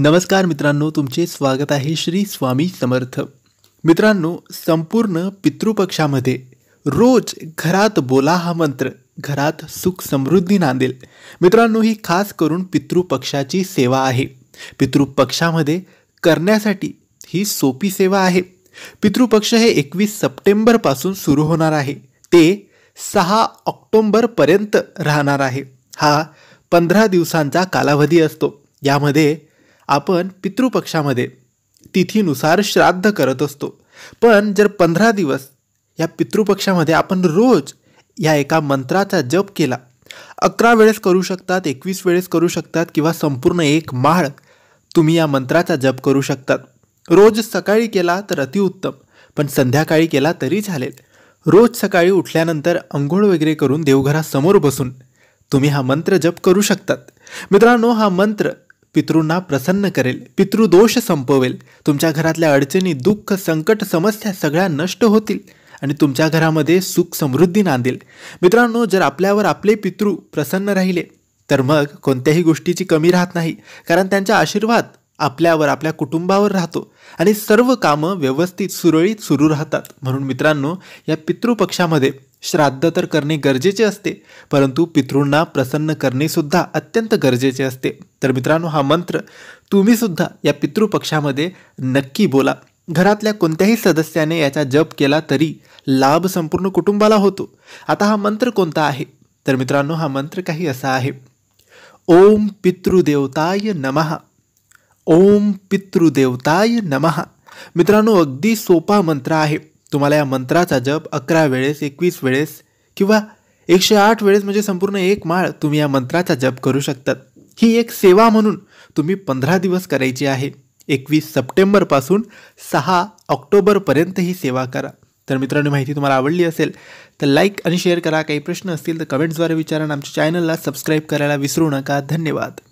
नमस्कार मित्रांनो तुमचे स्वागत आहे श्री स्वामी समर्थ मित्रांनो संपूर्ण पितृपक्षामध्ये रोज घरात बोला हा मंत्र घरात सुख समृद्धी नांदेल मित्रांनो ही खास करून पितृपक्षाची सेवा आहे पितृपक्षामध्ये करण्यासाठी ही सोपी सेवा आहे पितृपक्ष हे एकवीस सप्टेंबरपासून सुरू होणार आहे ते सहा ऑक्टोंबरपर्यंत राहणार आहे हा पंधरा दिवसांचा कालावधी असतो यामध्ये आपण पितृपक्षामध्ये तिथीनुसार श्राद्ध करत असतो पण जर पंधरा दिवस या पितृपक्षामध्ये आपण रोज या एका मंत्राचा जप केला अकरा वेळेस करू शकतात एकवीस वेळेस करू शकतात किंवा संपूर्ण एक माळ तुम्ही या मंत्राचा जप करू शकतात रोज सकाळी केला तर अतिउत्तम पण संध्याकाळी केला तरी चालेल रोज सकाळी उठल्यानंतर अंघोळ वगैरे करून देवघरासमोर बसून तुम्ही हा मंत्र जप करू शकतात मित्रांनो हा मंत्र पितृंना प्रसन्न करेल पितृदोष संपवेल तुमच्या घरातल्या अडचणी दुःख संकट समस्या सगळ्या नष्ट होतील आणि तुमच्या घरामध्ये सुख समृद्धी नांदेल मित्रांनो जर आपल्यावर आपले पितृ प्रसन्न राहिले तर मग कोणत्याही गोष्टीची कमी राहत नाही कारण त्यांचा आशीर्वाद आपल्यावर आपल्या कुटुंबावर राहतो आणि सर्व कामं व्यवस्थित सुरळीत सुरू राहतात म्हणून मित्रांनो या पितृपक्षामध्ये श्राद्ध तर करणे गरजेचे असते परंतु पितृंना प्रसन्न करणेसुद्धा अत्यंत गरजेचे असते तर मित्रांनो हा मंत्र तुम्हीसुद्धा या पितृपक्षामध्ये नक्की बोला घरातल्या कोणत्याही सदस्याने याचा जप केला तरी लाभ संपूर्ण कुटुंबाला होतो आता हा मंत्र कोणता आहे तर मित्रांनो हा मंत्र काही असा आहे ओम पितृदेवताय नमहा ओम पितृदेवताय नमः मित्रांनो अगदी सोपा मंत्र आहे तुम्हाला या मंत्राचा जप अकरा वेळेस एकवीस वेळेस किंवा एकशे आठ वेळेस म्हणजे संपूर्ण एक माळ तुम्ही या मंत्राचा जप करू शकतात ही एक सेवा म्हणून तुम्ही पंधरा दिवस करायची आहे एकवीस सप्टेंबरपासून सहा ऑक्टोबरपर्यंत ही सेवा करा तर मित्रांनो माहिती तुम्हाला आवडली असेल तर लाईक आणि शेअर करा काही प्रश्न असतील तर कमेंट्सद्वारे विचारा आमच्या चॅनलला सबस्क्राईब करायला विसरू नका धन्यवाद